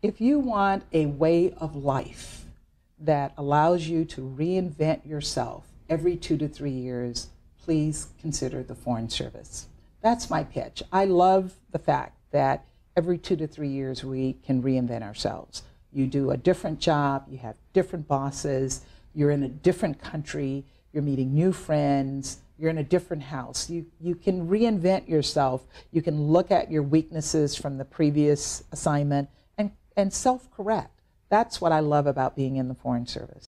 If you want a way of life that allows you to reinvent yourself every two to three years, please consider the Foreign Service. That's my pitch. I love the fact that every two to three years we can reinvent ourselves. You do a different job, you have different bosses, you're in a different country, you're meeting new friends, you're in a different house. You, you can reinvent yourself. You can look at your weaknesses from the previous assignment and self correct. That's what I love about being in the Foreign Service.